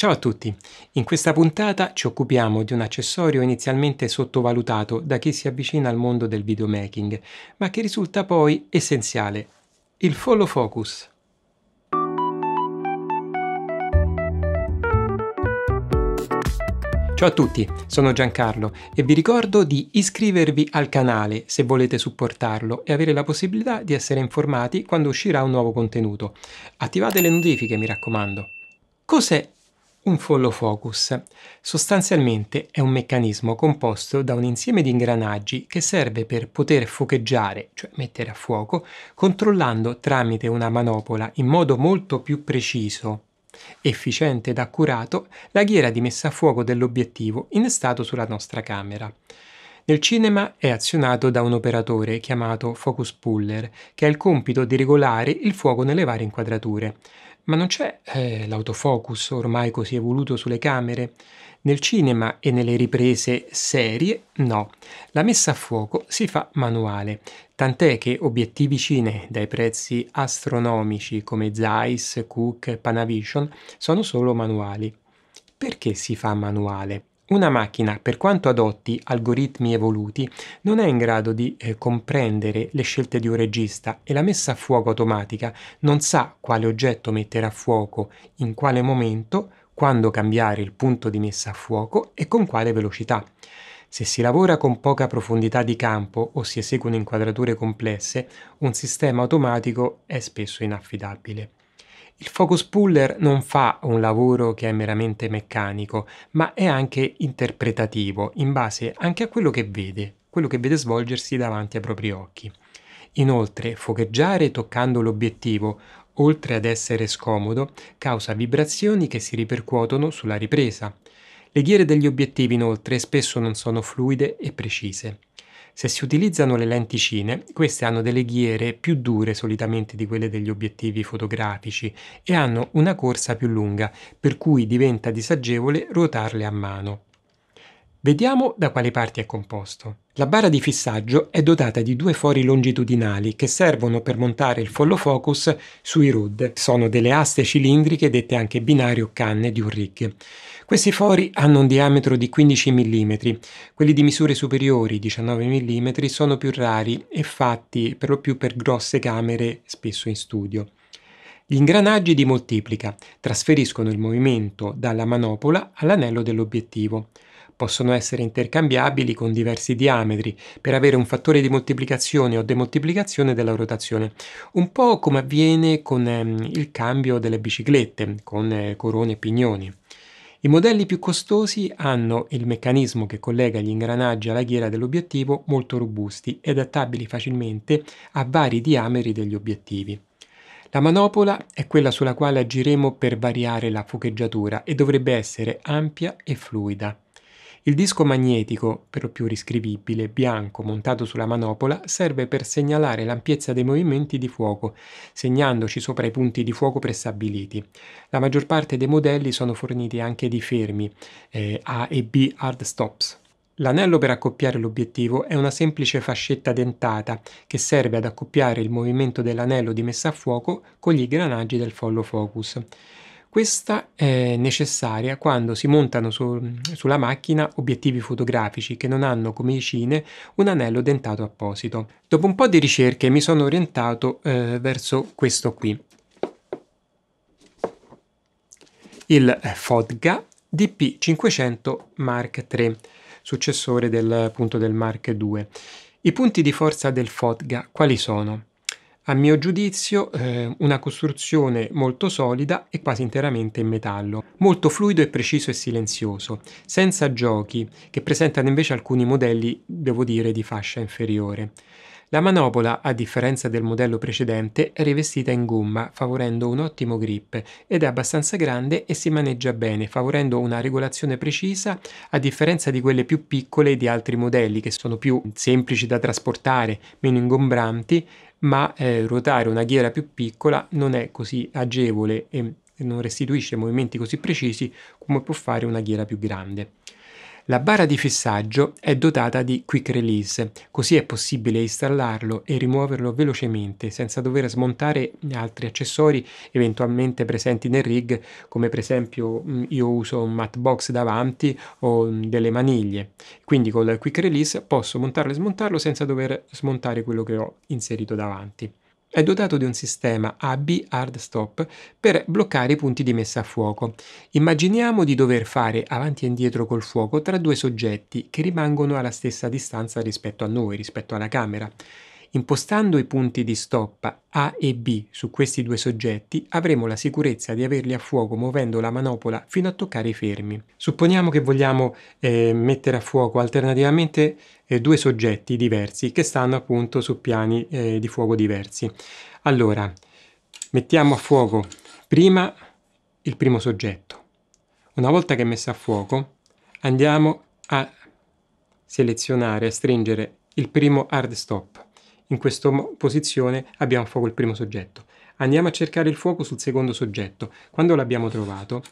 Ciao a tutti! In questa puntata ci occupiamo di un accessorio inizialmente sottovalutato da chi si avvicina al mondo del videomaking, ma che risulta poi essenziale, il follow focus. Ciao a tutti, sono Giancarlo e vi ricordo di iscrivervi al canale se volete supportarlo e avere la possibilità di essere informati quando uscirà un nuovo contenuto. Attivate le notifiche, mi raccomando. Cos'è un follow focus sostanzialmente è un meccanismo composto da un insieme di ingranaggi che serve per poter focheggiare, cioè mettere a fuoco, controllando tramite una manopola in modo molto più preciso, efficiente ed accurato la ghiera di messa a fuoco dell'obiettivo innestato sulla nostra camera. Nel cinema è azionato da un operatore chiamato focus puller, che ha il compito di regolare il fuoco nelle varie inquadrature. Ma non c'è eh, l'autofocus ormai così evoluto sulle camere? Nel cinema e nelle riprese serie no, la messa a fuoco si fa manuale, tant'è che obiettivi cine dai prezzi astronomici come Zeiss, Cook, Panavision sono solo manuali. Perché si fa manuale? Una macchina, per quanto adotti algoritmi evoluti, non è in grado di eh, comprendere le scelte di un regista e la messa a fuoco automatica non sa quale oggetto mettere a fuoco, in quale momento, quando cambiare il punto di messa a fuoco e con quale velocità. Se si lavora con poca profondità di campo o si eseguono inquadrature complesse, un sistema automatico è spesso inaffidabile. Il focus puller non fa un lavoro che è meramente meccanico, ma è anche interpretativo, in base anche a quello che vede, quello che vede svolgersi davanti ai propri occhi. Inoltre, focheggiare toccando l'obiettivo, oltre ad essere scomodo, causa vibrazioni che si ripercuotono sulla ripresa. Le ghiere degli obiettivi, inoltre, spesso non sono fluide e precise. Se si utilizzano le lenticine, queste hanno delle ghiere più dure solitamente di quelle degli obiettivi fotografici e hanno una corsa più lunga, per cui diventa disagevole ruotarle a mano. Vediamo da quale parti è composto. La barra di fissaggio è dotata di due fori longitudinali che servono per montare il follow focus sui rod. Sono delle aste cilindriche dette anche binario o canne di un rig. Questi fori hanno un diametro di 15 mm, quelli di misure superiori 19 mm sono più rari e fatti per lo più per grosse camere, spesso in studio. Gli ingranaggi di moltiplica trasferiscono il movimento dalla manopola all'anello dell'obiettivo possono essere intercambiabili con diversi diametri per avere un fattore di moltiplicazione o demoltiplicazione della rotazione, un po' come avviene con ehm, il cambio delle biciclette, con eh, corone e pignoni. I modelli più costosi hanno il meccanismo che collega gli ingranaggi alla ghiera dell'obiettivo molto robusti e adattabili facilmente a vari diametri degli obiettivi. La manopola è quella sulla quale agiremo per variare la fucheggiatura e dovrebbe essere ampia e fluida. Il disco magnetico, per lo più riscrivibile, bianco montato sulla manopola, serve per segnalare l'ampiezza dei movimenti di fuoco, segnandoci sopra i punti di fuoco prestabiliti. La maggior parte dei modelli sono forniti anche di fermi eh, A e B hard stops. L'anello per accoppiare l'obiettivo è una semplice fascetta dentata che serve ad accoppiare il movimento dell'anello di messa a fuoco con gli granaggi del follow focus. Questa è necessaria quando si montano su, sulla macchina obiettivi fotografici che non hanno come vicine un anello dentato apposito. Dopo un po' di ricerche mi sono orientato eh, verso questo qui, il FODGA DP500 Mark III, successore del, punto del Mark II. I punti di forza del FODGA quali sono? A mio giudizio eh, una costruzione molto solida e quasi interamente in metallo, molto fluido e preciso e silenzioso, senza giochi, che presentano invece alcuni modelli, devo dire, di fascia inferiore. La manopola, a differenza del modello precedente, è rivestita in gomma, favorendo un ottimo grip ed è abbastanza grande e si maneggia bene, favorendo una regolazione precisa a differenza di quelle più piccole di altri modelli che sono più semplici da trasportare, meno ingombranti, ma eh, ruotare una ghiera più piccola non è così agevole e non restituisce movimenti così precisi come può fare una ghiera più grande. La barra di fissaggio è dotata di quick release, così è possibile installarlo e rimuoverlo velocemente senza dover smontare altri accessori eventualmente presenti nel rig, come per esempio io uso un mat box davanti o delle maniglie. Quindi con il quick release posso montarlo e smontarlo senza dover smontare quello che ho inserito davanti è dotato di un sistema AB hard stop per bloccare i punti di messa a fuoco. Immaginiamo di dover fare avanti e indietro col fuoco tra due soggetti che rimangono alla stessa distanza rispetto a noi, rispetto alla camera. Impostando i punti di stoppa A e B su questi due soggetti avremo la sicurezza di averli a fuoco muovendo la manopola fino a toccare i fermi. Supponiamo che vogliamo eh, mettere a fuoco alternativamente eh, due soggetti diversi che stanno appunto su piani eh, di fuoco diversi. Allora, mettiamo a fuoco prima il primo soggetto. Una volta che è messo a fuoco andiamo a selezionare, a stringere il primo hard stop. In questa posizione abbiamo a fuoco il primo soggetto. Andiamo a cercare il fuoco sul secondo soggetto. Quando l'abbiamo trovato,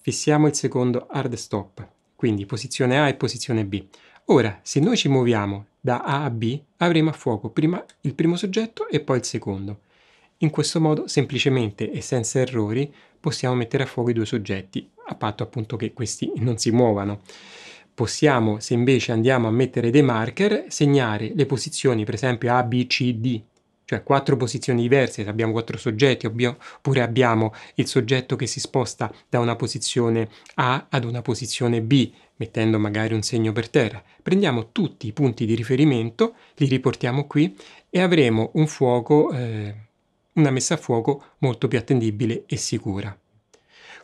fissiamo il secondo hard stop, quindi posizione A e posizione B. Ora, se noi ci muoviamo da A a B, avremo a fuoco prima il primo soggetto e poi il secondo. In questo modo, semplicemente e senza errori, possiamo mettere a fuoco i due soggetti, a patto appunto che questi non si muovano. Possiamo, se invece andiamo a mettere dei marker, segnare le posizioni, per esempio A, B, C, D, cioè quattro posizioni diverse, se abbiamo quattro soggetti, oppure abbiamo il soggetto che si sposta da una posizione A ad una posizione B, mettendo magari un segno per terra. Prendiamo tutti i punti di riferimento, li riportiamo qui e avremo un fuoco, eh, una messa a fuoco molto più attendibile e sicura.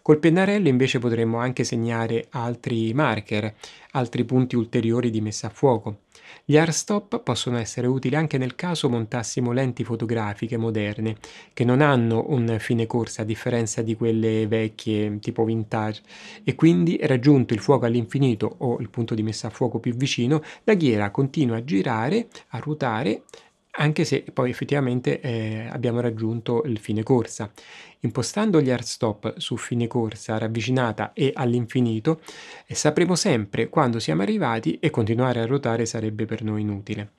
Col pennarello invece potremmo anche segnare altri marker, altri punti ulteriori di messa a fuoco. Gli stop possono essere utili anche nel caso montassimo lenti fotografiche moderne, che non hanno un fine corsa a differenza di quelle vecchie tipo vintage, e quindi raggiunto il fuoco all'infinito o il punto di messa a fuoco più vicino, la ghiera continua a girare, a ruotare anche se poi effettivamente eh, abbiamo raggiunto il fine corsa. Impostando gli hard stop su fine corsa ravvicinata e all'infinito, eh, sapremo sempre quando siamo arrivati e continuare a ruotare sarebbe per noi inutile.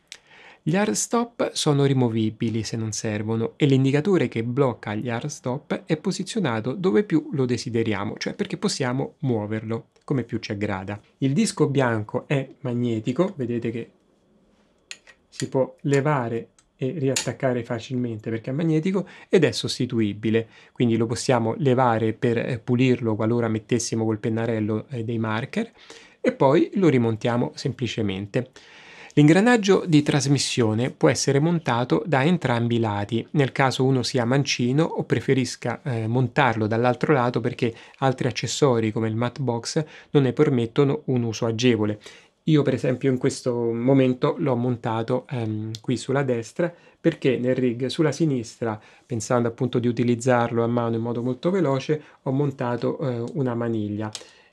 Gli hard stop sono rimovibili se non servono e l'indicatore che blocca gli hard stop è posizionato dove più lo desideriamo, cioè perché possiamo muoverlo come più ci aggrada. Il disco bianco è magnetico, vedete che si può levare e riattaccare facilmente perché è magnetico ed è sostituibile quindi lo possiamo levare per eh, pulirlo qualora mettessimo col pennarello eh, dei marker e poi lo rimontiamo semplicemente L'ingranaggio di trasmissione può essere montato da entrambi i lati, nel caso uno sia mancino o preferisca eh, montarlo dall'altro lato perché altri accessori come il matbox non ne permettono un uso agevole io per esempio in questo momento l'ho montato ehm, qui sulla destra perché nel rig sulla sinistra, pensando appunto di utilizzarlo a mano in modo molto veloce, ho montato eh, una maniglia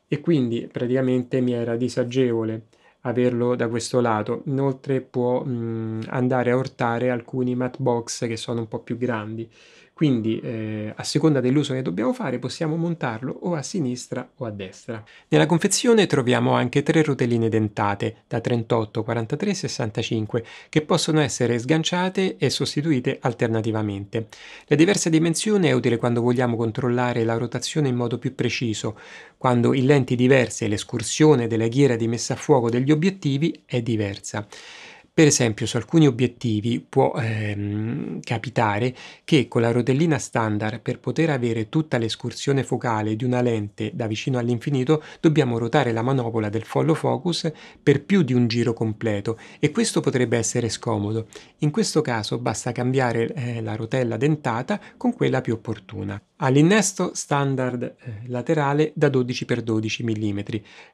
e quindi praticamente mi era disagevole averlo da questo lato. Inoltre può mh, mm, andare a ortare alcuni mat box che sono un po' più grandi. Quindi eh, a seconda dell'uso che dobbiamo fare possiamo montarlo o a sinistra o a destra. Nella confezione troviamo anche tre rotelline dentate da 38, 43 e 65 che possono essere sganciate e sostituite alternativamente. La diversa dimensione è utile quando vogliamo controllare la rotazione in modo più preciso, quando in lenti diverse l'escursione della ghiera di messa a fuoco degli obiettivi è diversa. Per esempio su alcuni obiettivi può ehm, capitare che con la rotellina standard per poter avere tutta l'escursione focale di una lente da vicino all'infinito dobbiamo ruotare la manopola del follow focus per più di un giro completo e questo potrebbe essere scomodo. In questo caso basta cambiare eh, la rotella dentata con quella più opportuna. All'innesto standard eh, laterale da 12x12 mm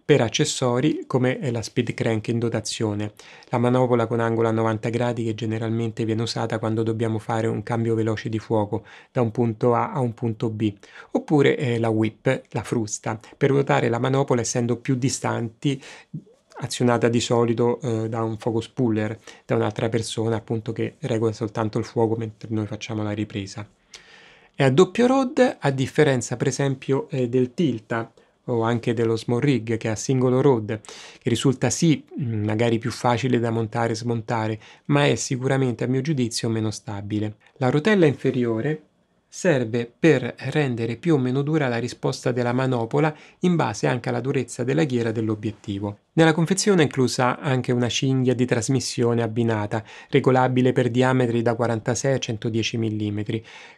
per accessori come eh, la speed crank in dotazione. La manopola con angolo a 90 gradi che generalmente viene usata quando dobbiamo fare un cambio veloce di fuoco da un punto A a un punto B, oppure eh, la whip, la frusta, per ruotare la manopola essendo più distanti azionata di solito eh, da un fuoco spuller, da un'altra persona appunto che regola soltanto il fuoco mentre noi facciamo la ripresa. È a doppio rod, a differenza per esempio eh, del tilta, o anche dello small rig che ha singolo road, che risulta sì mm, magari più facile da montare e smontare, ma è sicuramente a mio giudizio meno stabile. La rotella inferiore serve per rendere più o meno dura la risposta della manopola in base anche alla durezza della ghiera dell'obiettivo. Nella confezione è inclusa anche una cinghia di trasmissione abbinata, regolabile per diametri da 46 a 110 mm.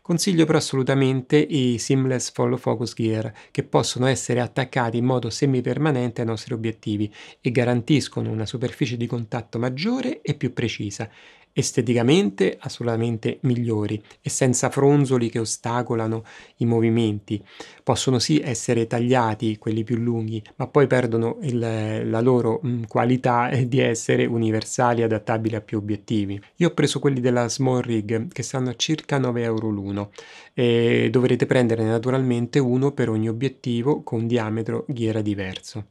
Consiglio però assolutamente i seamless follow focus gear, che possono essere attaccati in modo semipermanente ai nostri obiettivi e garantiscono una superficie di contatto maggiore e più precisa esteticamente assolutamente migliori e senza fronzoli che ostacolano i movimenti. Possono sì essere tagliati quelli più lunghi, ma poi perdono il, la loro mh, mm, qualità di essere universali adattabili a più obiettivi. Io ho preso quelli della Small Rig che stanno a circa 9 euro l'uno e dovrete prendere naturalmente uno per ogni obiettivo con diametro ghiera diverso.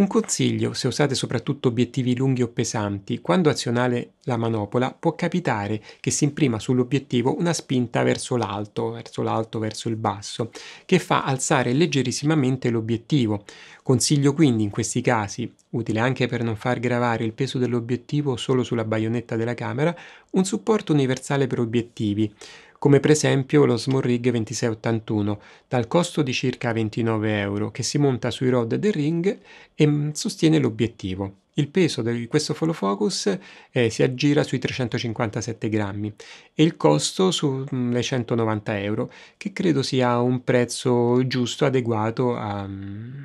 Un consiglio, se usate soprattutto obiettivi lunghi o pesanti, quando azionare la manopola può capitare che si imprima sull'obiettivo una spinta verso l'alto, verso l'alto, verso il basso, che fa alzare leggerissimamente l'obiettivo. Consiglio quindi in questi casi, utile anche per non far gravare il peso dell'obiettivo solo sulla baionetta della camera, un supporto universale per obiettivi come per esempio lo Small Rig 2681, dal costo di circa 29 euro, che si monta sui rod del ring e mm, sostiene l'obiettivo. Il peso di questo follow focus eh, si aggira sui 357 grammi e il costo sulle mm, 190 euro, che credo sia un prezzo giusto, adeguato a, mm,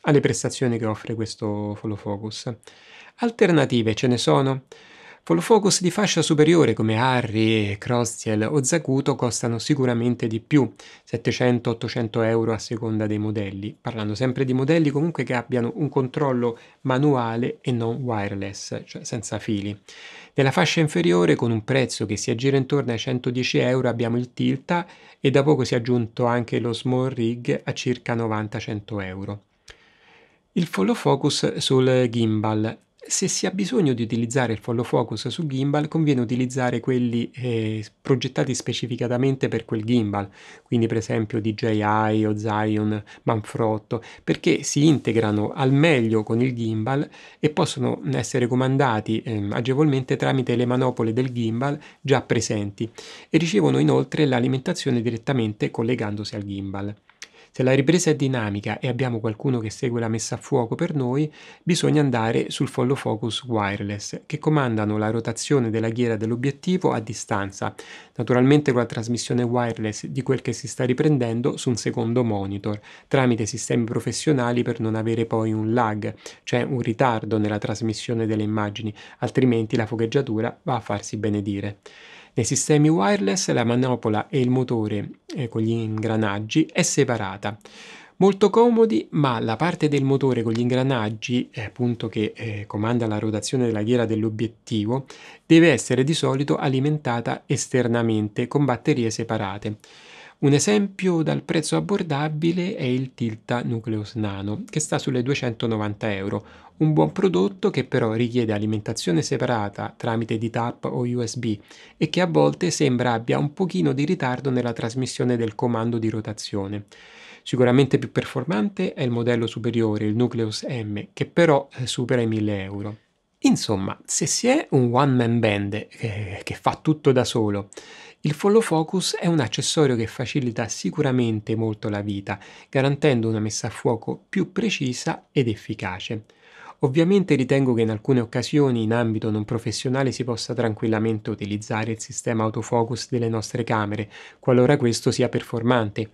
alle prestazioni che offre questo follow focus. Alternative ce ne sono? focus di fascia superiore come Harry, Crossiel o Zacuto costano sicuramente di più, 700-800 euro a seconda dei modelli, parlando sempre di modelli comunque che abbiano un controllo manuale e non wireless, cioè senza fili. Nella fascia inferiore, con un prezzo che si aggira intorno ai 110 euro, abbiamo il Tilta e da poco si è aggiunto anche lo Small Rig a circa 90-100 euro. Il follow focus sul gimbal se si ha bisogno di utilizzare il follow focus su gimbal, conviene utilizzare quelli eh, progettati specificatamente per quel gimbal, quindi per esempio DJI o Zion, Manfrotto, perché si integrano al meglio con il gimbal e possono essere comandati eh, agevolmente tramite le manopole del gimbal già presenti e ricevono inoltre l'alimentazione direttamente collegandosi al gimbal. Se la ripresa è dinamica e abbiamo qualcuno che segue la messa a fuoco per noi, bisogna andare sul follow focus wireless, che comandano la rotazione della ghiera dell'obiettivo a distanza, naturalmente con la trasmissione wireless di quel che si sta riprendendo su un secondo monitor, tramite sistemi professionali per non avere poi un lag, cioè un ritardo nella trasmissione delle immagini, altrimenti la focheggiatura va a farsi benedire. Nei sistemi wireless la manopola e il motore eh, con gli ingranaggi è separata. Molto comodi, ma la parte del motore con gli ingranaggi, eh, appunto che eh, comanda la rotazione della ghiera dell'obiettivo, deve essere di solito alimentata esternamente con batterie separate. Un esempio dal prezzo abbordabile è il Tilta Nucleus Nano, che sta sulle 290 euro, un buon prodotto che però richiede alimentazione separata tramite D-Tap o USB e che a volte sembra abbia un pochino di ritardo nella trasmissione del comando di rotazione. Sicuramente più performante è il modello superiore, il Nucleus M, che però eh, supera i 1000 euro. Insomma, se si è un one man band eh, che fa tutto da solo, il follow focus è un accessorio che facilita sicuramente molto la vita, garantendo una messa a fuoco più precisa ed efficace. Ovviamente ritengo che in alcune occasioni in ambito non professionale si possa tranquillamente utilizzare il sistema autofocus delle nostre camere, qualora questo sia performante.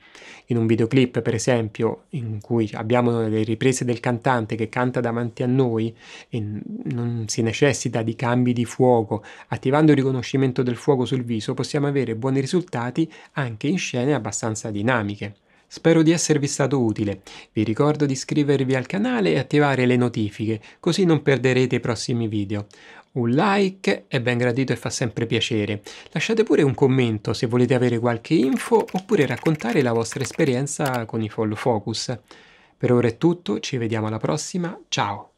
In un videoclip, per esempio, in cui abbiamo le riprese del cantante che canta davanti a noi e non si necessita di cambi di fuoco, attivando il riconoscimento del fuoco sul viso possiamo avere buoni risultati anche in scene abbastanza dinamiche. Spero di esservi stato utile. Vi ricordo di iscrivervi al canale e attivare le notifiche, così non perderete i prossimi video. Un like è ben gradito e fa sempre piacere. Lasciate pure un commento se volete avere qualche info oppure raccontare la vostra esperienza con i Fall Focus. Per ora è tutto, ci vediamo alla prossima, ciao!